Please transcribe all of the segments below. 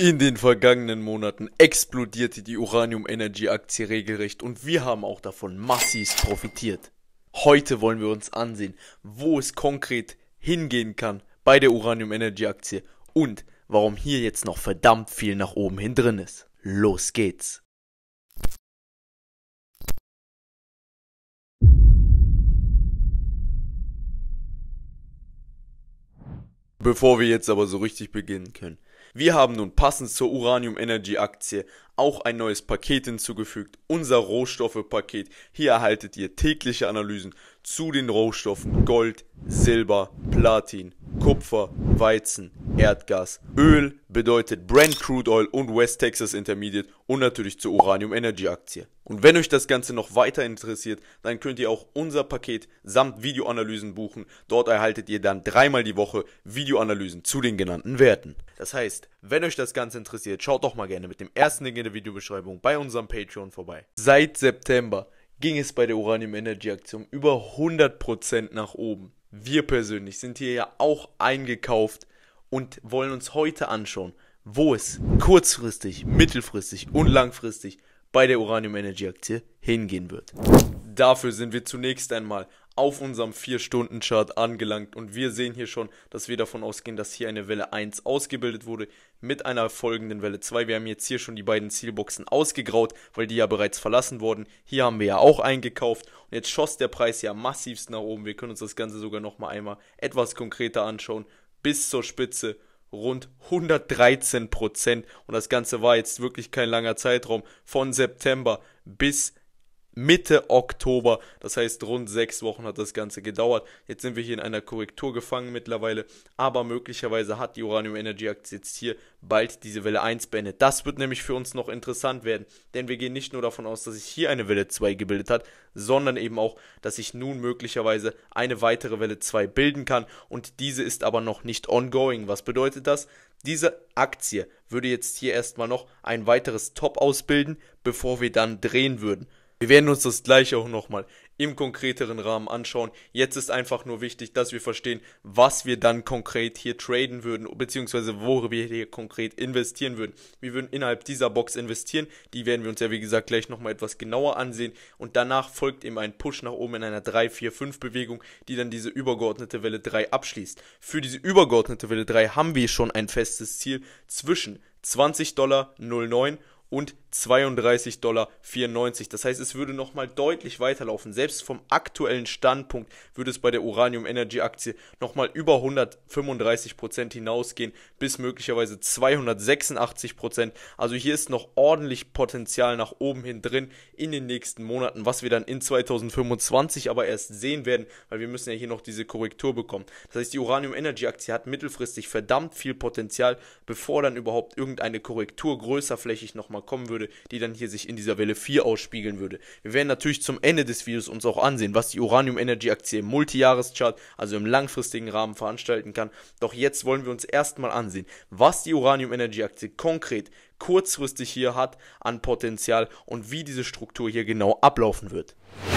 In den vergangenen Monaten explodierte die Uranium Energy Aktie regelrecht und wir haben auch davon massiv profitiert. Heute wollen wir uns ansehen, wo es konkret hingehen kann bei der Uranium Energy Aktie und warum hier jetzt noch verdammt viel nach oben hin drin ist. Los geht's! Bevor wir jetzt aber so richtig beginnen können, wir haben nun passend zur Uranium Energy Aktie auch ein neues Paket hinzugefügt, unser Rohstoffe-Paket. Hier erhaltet ihr tägliche Analysen zu den Rohstoffen Gold, Silber, Platin, Kupfer, Weizen, Erdgas, Öl bedeutet Brand Crude Oil und West Texas Intermediate und natürlich zur Uranium Energy Aktie. Und wenn euch das Ganze noch weiter interessiert, dann könnt ihr auch unser Paket samt Videoanalysen buchen. Dort erhaltet ihr dann dreimal die Woche Videoanalysen zu den genannten Werten. Das heißt, wenn euch das Ganze interessiert, schaut doch mal gerne mit dem ersten Link in der Videobeschreibung bei unserem Patreon vorbei. Seit September ging es bei der Uranium Energy Aktion über 100% nach oben. Wir persönlich sind hier ja auch eingekauft und wollen uns heute anschauen, wo es kurzfristig, mittelfristig und langfristig bei der Uranium Energy Aktie hingehen wird dafür sind wir zunächst einmal auf unserem 4-Stunden-Chart angelangt und wir sehen hier schon, dass wir davon ausgehen, dass hier eine Welle 1 ausgebildet wurde mit einer folgenden Welle 2. Wir haben jetzt hier schon die beiden Zielboxen ausgegraut, weil die ja bereits verlassen wurden. Hier haben wir ja auch eingekauft und jetzt schoss der Preis ja massivst nach oben. Wir können uns das Ganze sogar nochmal einmal etwas konkreter anschauen. Bis zur Spitze rund 113 Prozent und das Ganze war jetzt wirklich kein langer Zeitraum von September bis Mitte Oktober. Das heißt, rund sechs Wochen hat das Ganze gedauert. Jetzt sind wir hier in einer Korrektur gefangen mittlerweile. Aber möglicherweise hat die Uranium Energy Aktie jetzt hier bald diese Welle 1 beendet. Das wird nämlich für uns noch interessant werden. Denn wir gehen nicht nur davon aus, dass sich hier eine Welle 2 gebildet hat, sondern eben auch, dass sich nun möglicherweise eine weitere Welle 2 bilden kann. Und diese ist aber noch nicht ongoing. Was bedeutet das? Diese Aktie würde jetzt hier erstmal noch ein weiteres Top ausbilden, bevor wir dann drehen würden. Wir werden uns das gleich auch nochmal im konkreteren Rahmen anschauen. Jetzt ist einfach nur wichtig, dass wir verstehen, was wir dann konkret hier traden würden, beziehungsweise wo wir hier konkret investieren würden. Wir würden innerhalb dieser Box investieren. Die werden wir uns ja, wie gesagt, gleich nochmal etwas genauer ansehen. Und danach folgt eben ein Push nach oben in einer 3, 4, 5 Bewegung, die dann diese übergeordnete Welle 3 abschließt. Für diese übergeordnete Welle 3 haben wir schon ein festes Ziel zwischen 20 Dollar 09 und 32,94 Dollar. Das heißt, es würde nochmal deutlich weiterlaufen. Selbst vom aktuellen Standpunkt würde es bei der Uranium Energy Aktie nochmal über 135% Prozent hinausgehen, bis möglicherweise 286%. Prozent. Also hier ist noch ordentlich Potenzial nach oben hin drin in den nächsten Monaten, was wir dann in 2025 aber erst sehen werden, weil wir müssen ja hier noch diese Korrektur bekommen. Das heißt, die Uranium Energy Aktie hat mittelfristig verdammt viel Potenzial, bevor dann überhaupt irgendeine Korrektur größerflächig nochmal nochmal kommen würde, die dann hier sich in dieser Welle 4 ausspiegeln würde. Wir werden natürlich zum Ende des Videos uns auch ansehen, was die Uranium Energy Aktie im Multijahreschart, also im langfristigen Rahmen veranstalten kann. Doch jetzt wollen wir uns erstmal ansehen, was die Uranium Energy Aktie konkret kurzfristig hier hat an Potenzial und wie diese Struktur hier genau ablaufen wird.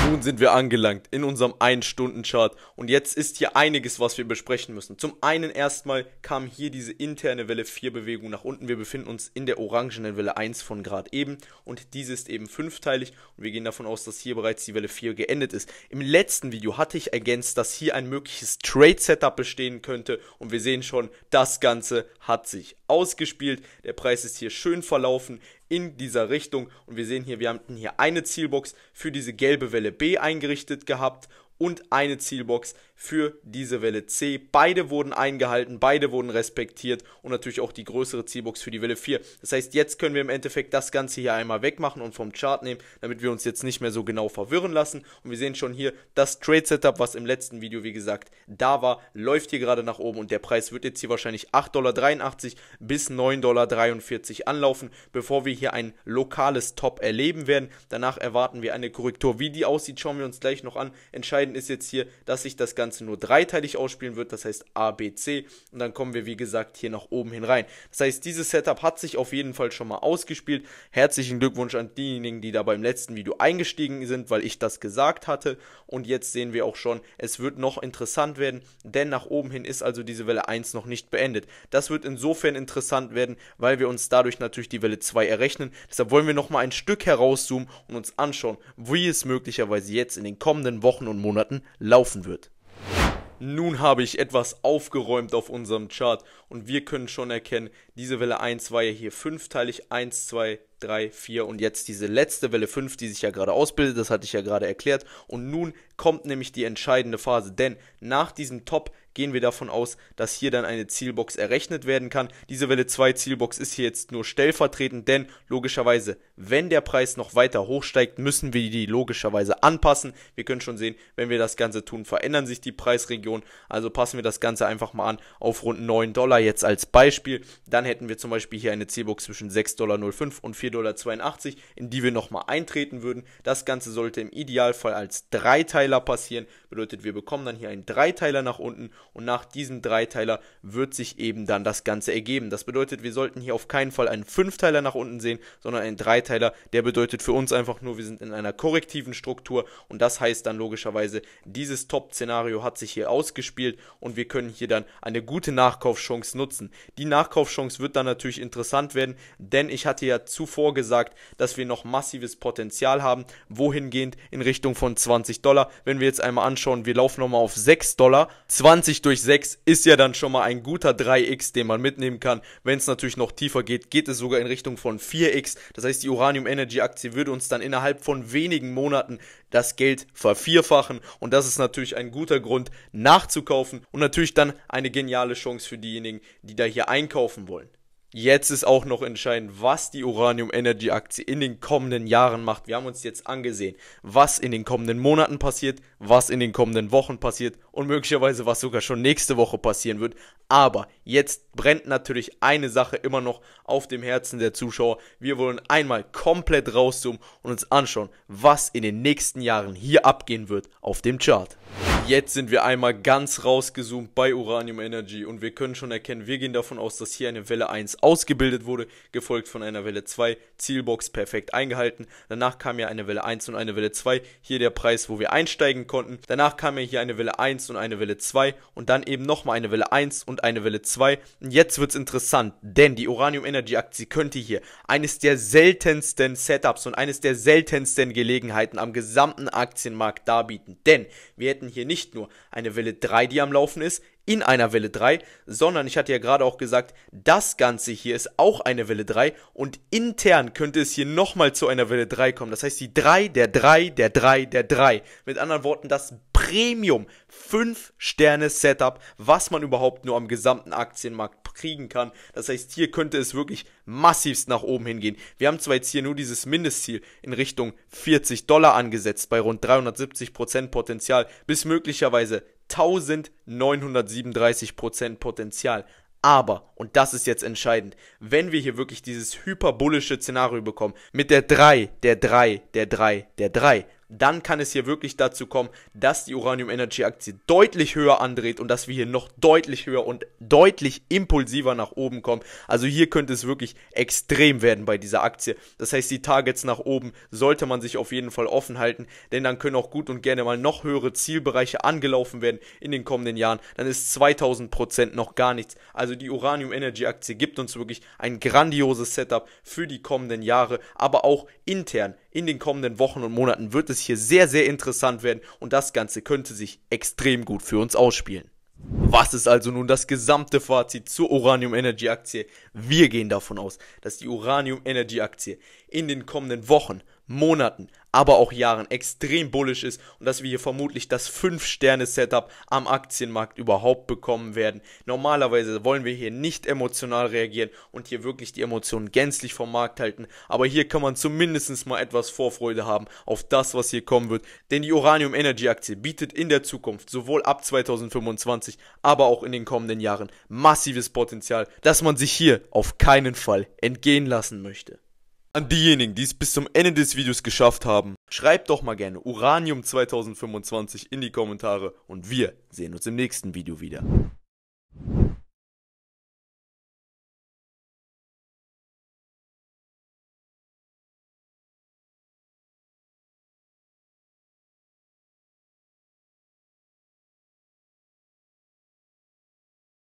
Nun sind wir angelangt in unserem 1-Stunden-Chart und jetzt ist hier einiges, was wir besprechen müssen. Zum einen erstmal kam hier diese interne Welle 4 Bewegung nach unten. Wir befinden uns in der orangenen Welle 1 von gerade eben und diese ist eben fünfteilig und wir gehen davon aus, dass hier bereits die Welle 4 geendet ist. Im letzten Video hatte ich ergänzt, dass hier ein mögliches Trade-Setup bestehen könnte und wir sehen schon, das Ganze hat sich ausgespielt. Der Preis ist hier schön verlaufen in dieser Richtung. Und wir sehen hier, wir haben hier eine Zielbox für diese gelbe Welle B eingerichtet gehabt und eine Zielbox für diese Welle C. Beide wurden eingehalten, beide wurden respektiert und natürlich auch die größere Zielbox für die Welle 4. Das heißt, jetzt können wir im Endeffekt das Ganze hier einmal wegmachen und vom Chart nehmen, damit wir uns jetzt nicht mehr so genau verwirren lassen. Und wir sehen schon hier, das Trade Setup, was im letzten Video, wie gesagt, da war, läuft hier gerade nach oben und der Preis wird jetzt hier wahrscheinlich 8,83 Dollar bis 9,43 Dollar anlaufen, bevor wir hier ein lokales Top erleben werden. Danach erwarten wir eine Korrektur. Wie die aussieht, schauen wir uns gleich noch an, entscheiden entscheidend ist jetzt hier, dass sich das Ganze nur dreiteilig ausspielen wird, das heißt A, B, C und dann kommen wir wie gesagt hier nach oben hin rein. Das heißt, dieses Setup hat sich auf jeden Fall schon mal ausgespielt. Herzlichen Glückwunsch an diejenigen, die da beim letzten Video eingestiegen sind, weil ich das gesagt hatte und jetzt sehen wir auch schon, es wird noch interessant werden, denn nach oben hin ist also diese Welle 1 noch nicht beendet. Das wird insofern interessant werden, weil wir uns dadurch natürlich die Welle 2 errechnen. Deshalb wollen wir nochmal ein Stück herauszoomen und uns anschauen, wie es möglicherweise jetzt in den kommenden Wochen und Monaten Monaten laufen wird. Nun habe ich etwas aufgeräumt auf unserem Chart und wir können schon erkennen, diese Welle 1 war ja hier fünfteilig, 1, 2, 3, 4 und jetzt diese letzte Welle 5, die sich ja gerade ausbildet, das hatte ich ja gerade erklärt. Und nun kommt nämlich die entscheidende Phase, denn nach diesem Top gehen wir davon aus, dass hier dann eine Zielbox errechnet werden kann. Diese Welle 2 Zielbox ist hier jetzt nur stellvertretend, denn logischerweise, wenn der Preis noch weiter hochsteigt, müssen wir die logischerweise anpassen. Wir können schon sehen, wenn wir das Ganze tun, verändern sich die Preisregionen. Also passen wir das Ganze einfach mal an auf rund 9 Dollar jetzt als Beispiel. Dann hätten wir zum Beispiel hier eine C-Box zwischen 6,05 und 4,82 Dollar, in die wir nochmal eintreten würden. Das Ganze sollte im Idealfall als Dreiteiler passieren. Bedeutet, wir bekommen dann hier einen Dreiteiler nach unten und nach diesem Dreiteiler wird sich eben dann das Ganze ergeben. Das bedeutet, wir sollten hier auf keinen Fall einen Fünfteiler nach unten sehen, sondern einen Dreiteiler. Der bedeutet für uns einfach nur, wir sind in einer korrektiven Struktur und das heißt dann logischerweise, dieses Top-Szenario hat sich hier ausgespielt und wir können hier dann eine gute Nachkaufschance nutzen. Die Nachkaufschance Saisons wird dann natürlich interessant werden, denn ich hatte ja zuvor gesagt, dass wir noch massives Potenzial haben, wohingehend in Richtung von 20 Dollar. Wenn wir jetzt einmal anschauen, wir laufen nochmal auf 6 Dollar. 20 durch 6 ist ja dann schon mal ein guter 3x, den man mitnehmen kann. Wenn es natürlich noch tiefer geht, geht es sogar in Richtung von 4x. Das heißt, die Uranium Energy Aktie würde uns dann innerhalb von wenigen Monaten das Geld vervierfachen. Und das ist natürlich ein guter Grund nachzukaufen und natürlich dann eine geniale Chance für diejenigen, die da hier einkaufen wollen. Jetzt ist auch noch entscheidend, was die Uranium Energy Aktie in den kommenden Jahren macht. Wir haben uns jetzt angesehen, was in den kommenden Monaten passiert, was in den kommenden Wochen passiert und möglicherweise was sogar schon nächste Woche passieren wird. Aber jetzt brennt natürlich eine Sache immer noch auf dem Herzen der Zuschauer. Wir wollen einmal komplett rauszoomen und uns anschauen, was in den nächsten Jahren hier abgehen wird auf dem Chart. Jetzt sind wir einmal ganz rausgezoomt bei Uranium Energy und wir können schon erkennen, wir gehen davon aus, dass hier eine Welle 1 ausgebildet wurde, gefolgt von einer Welle 2, Zielbox perfekt eingehalten. Danach kam ja eine Welle 1 und eine Welle 2, hier der Preis, wo wir einsteigen konnten. Danach kam ja hier eine Welle 1 und eine Welle 2 und dann eben nochmal eine Welle 1 und eine Welle 2. Und jetzt wird es interessant, denn die Uranium Energy Aktie könnte hier eines der seltensten Setups und eines der seltensten Gelegenheiten am gesamten Aktienmarkt darbieten, denn wir hätten hier nicht nicht nur eine Welle 3, die am Laufen ist, in einer Welle 3, sondern ich hatte ja gerade auch gesagt, das Ganze hier ist auch eine Welle 3 und intern könnte es hier nochmal zu einer Welle 3 kommen. Das heißt, die 3, der 3, der 3, der 3. Mit anderen Worten, das Premium 5 Sterne Setup, was man überhaupt nur am gesamten Aktienmarkt kriegen kann. Das heißt, hier könnte es wirklich massivst nach oben hingehen. Wir haben zwar jetzt hier nur dieses Mindestziel in Richtung 40 Dollar angesetzt, bei rund 370% Prozent Potenzial, bis möglicherweise 1937% Prozent Potenzial. Aber, und das ist jetzt entscheidend, wenn wir hier wirklich dieses hyperbullische Szenario bekommen, mit der 3, der 3, der 3, der 3, dann kann es hier wirklich dazu kommen, dass die Uranium Energy Aktie deutlich höher andreht und dass wir hier noch deutlich höher und deutlich impulsiver nach oben kommen. Also hier könnte es wirklich extrem werden bei dieser Aktie. Das heißt, die Targets nach oben sollte man sich auf jeden Fall offen halten, denn dann können auch gut und gerne mal noch höhere Zielbereiche angelaufen werden in den kommenden Jahren. Dann ist 2000% noch gar nichts. Also die Uranium Energy Aktie gibt uns wirklich ein grandioses Setup für die kommenden Jahre, aber auch intern in den kommenden Wochen und Monaten wird es hier sehr, sehr interessant werden und das Ganze könnte sich extrem gut für uns ausspielen. Was ist also nun das gesamte Fazit zur Uranium Energy Aktie? Wir gehen davon aus, dass die Uranium Energy Aktie in den kommenden Wochen, Monaten, aber auch Jahren extrem bullisch ist und dass wir hier vermutlich das 5-Sterne-Setup am Aktienmarkt überhaupt bekommen werden. Normalerweise wollen wir hier nicht emotional reagieren und hier wirklich die Emotionen gänzlich vom Markt halten, aber hier kann man zumindest mal etwas Vorfreude haben auf das, was hier kommen wird, denn die Uranium Energy Aktie bietet in der Zukunft sowohl ab 2025, aber auch in den kommenden Jahren massives Potenzial, das man sich hier auf keinen Fall entgehen lassen möchte. An diejenigen, die es bis zum Ende des Videos geschafft haben, schreibt doch mal gerne Uranium 2025 in die Kommentare und wir sehen uns im nächsten Video wieder.